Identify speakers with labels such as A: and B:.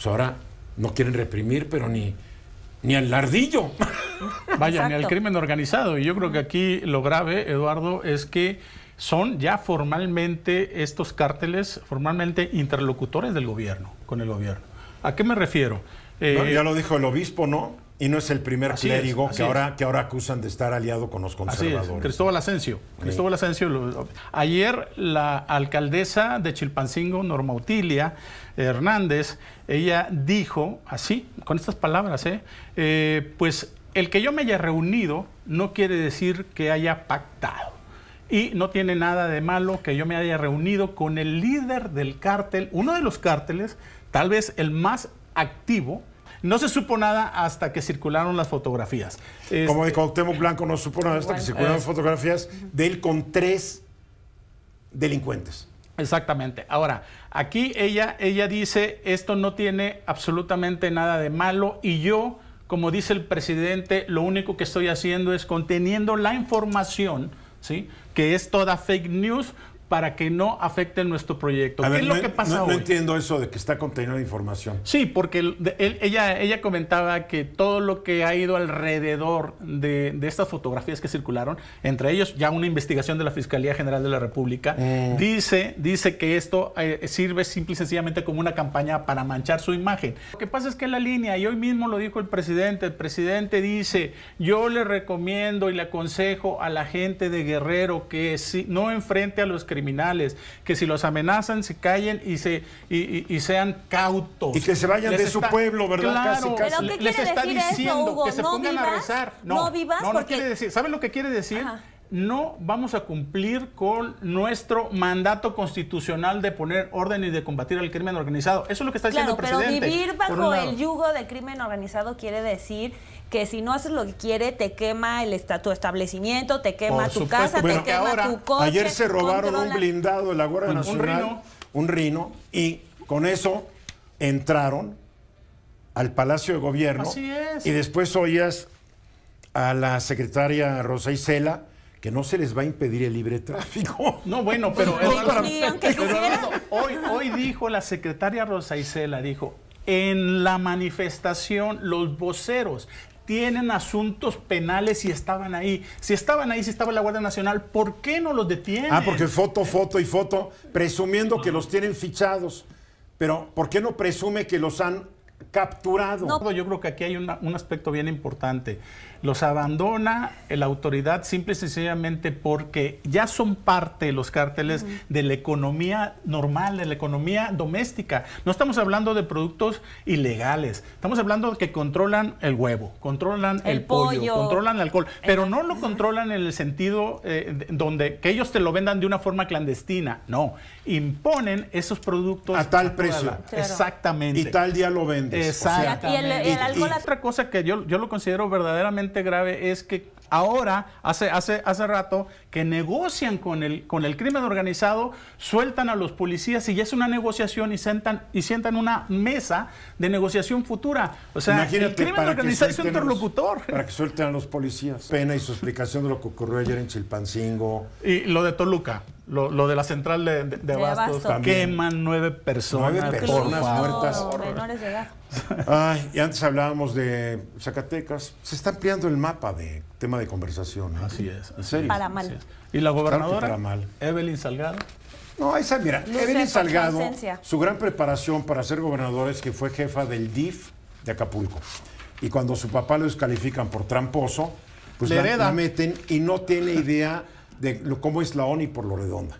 A: Pues ahora no quieren reprimir, pero ni, ni al lardillo. Vaya, ni al crimen organizado. Y yo creo que aquí lo grave, Eduardo, es que son ya formalmente estos cárteles, formalmente interlocutores del gobierno, con el gobierno.
B: ¿A qué me refiero? Eh, ya lo dijo el obispo, ¿no? Y no es el primer clérigo que, ahora, que ahora acusan de estar aliado con los conservadores. Cristóbal Asencio. Cristóbal ayer
A: la alcaldesa de Chilpancingo, Norma Utilia Hernández, ella dijo así, con estas palabras, ¿eh? eh, pues el que yo me haya reunido no quiere decir que haya pactado. Y no tiene nada de malo que yo me haya reunido con el líder del cártel, uno de los cárteles, tal vez el más activo no se supo nada hasta que circularon las fotografías. Como
B: de este, Cuauhtémoc Blanco no se supo nada hasta que circularon las fotografías de él con tres delincuentes.
A: Exactamente. Ahora, aquí ella, ella dice, esto no tiene absolutamente nada de malo y yo, como dice el presidente, lo único que estoy haciendo es conteniendo la información, ¿sí? que es toda fake news, para que no afecten nuestro proyecto. ¿Qué es lo que pasa no,
B: entiendo eso de que está conteniendo información.
A: Sí, porque ella, ella comentaba que todo lo que ha ido alrededor de, estas fotografías que circularon, entre ellos ya una investigación de la Fiscalía General de la República, mm. dice, dice que esto eh, sirve simple y sencillamente como una campaña para manchar su imagen. Lo que pasa es que la línea, y hoy mismo lo dijo el presidente, el presidente dice, yo le recomiendo y le aconsejo a la gente de Guerrero que no enfrente a los criminales, criminales, que si los amenazan se callen y se y, y, sean cautos. Y que se vayan de su pueblo, ¿verdad? Claro, casi, casi. qué les está decir diciendo eso, que se pongan a rezar. No, vivas no, no quiere decir. ¿Saben lo que quiere decir? no vamos a cumplir con nuestro mandato constitucional de poner orden y de combatir el crimen organizado. Eso es lo que está diciendo el presidente. Pero vivir bajo el yugo del crimen organizado quiere decir que si no haces lo que quiere, te quema el tu establecimiento, te quema tu casa, te quema tu coche. Ayer se robaron un
B: blindado de la Guardia Nacional, un rino. un rino, y con eso entraron al Palacio de Gobierno. Y después oías a la secretaria Rosa Isela que no se les va a impedir el libre tráfico. No, bueno, pero, pues,
A: hoy, hoy dijo la secretaria Rosa
B: Isela, dijo,
A: en la manifestación los voceros tienen asuntos penales
B: y estaban ahí. Si estaban ahí, si estaba la Guardia Nacional, ¿por qué no los detienen? Ah, porque foto, foto y foto, presumiendo que los tienen fichados. Pero, ¿por qué no presume que los han capturado.
A: Yo creo que aquí hay un aspecto bien importante. Los abandona la autoridad simple y sencillamente porque ya son parte los cárteles de la economía normal, de la economía doméstica. No estamos hablando de productos ilegales. Estamos hablando de que controlan el huevo, controlan el, pollo, controlan el alcohol, pero no lo controlan en el sentido eh, donde que ellos te lo vendan de una forma clandestina. No, imponen esos productos a tal precio. Exactamente. Y tal día lo venden y, el, otra cosa que yo, yo lo considero verdaderamente grave es que ahora, hace, hace, hace rato, que negocian con el, con el crimen organizado, sueltan a los policías y ya es una negociación y sientan, y sientan una mesa de negociación futura. O sea, el crimen organizado es un interlocutor.
B: Para que suelten a los policías. Pena y su explicación de lo que ocurrió ayer en Chilpancingo.
A: Y lo de Toluca. Lo, de la
B: central de, de, Abastos, queman nueve personas, nueve personas muertas. de edad. Ay, y antes hablábamos de Zacatecas. Se está ampliando el mapa de tema de conversación. ¿eh? Así es. Así serio? Para mal. ¿Y la gobernadora? mal. Evelyn Salgado. No, esa, mira, Evelyn Salgado, su gran preparación para ser gobernador es que fue jefa del DIF de Acapulco. Y cuando su papá lo descalifican por tramposo, pues la, la, meten y no tiene idea de cómo es la ONI por lo redonda.